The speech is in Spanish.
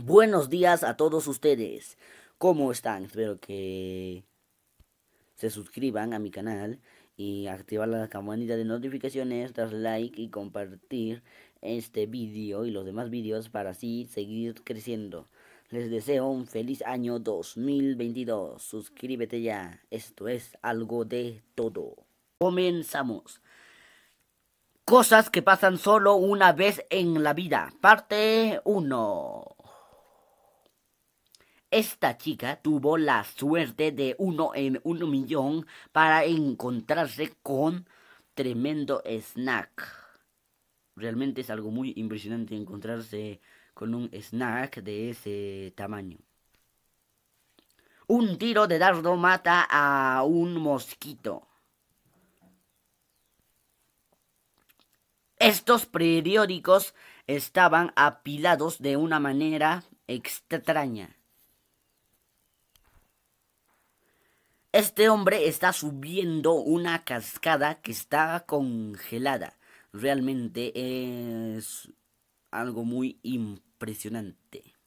Buenos días a todos ustedes. ¿Cómo están? Espero que se suscriban a mi canal y activar la campanita de notificaciones, dar like y compartir este vídeo y los demás vídeos para así seguir creciendo. Les deseo un feliz año 2022. Suscríbete ya. Esto es algo de todo. Comenzamos. Cosas que pasan solo una vez en la vida. Parte 1. Esta chica tuvo la suerte de uno en un millón para encontrarse con tremendo snack. Realmente es algo muy impresionante encontrarse con un snack de ese tamaño. Un tiro de dardo mata a un mosquito. Estos periódicos estaban apilados de una manera extraña. Este hombre está subiendo una cascada que está congelada. Realmente es algo muy impresionante.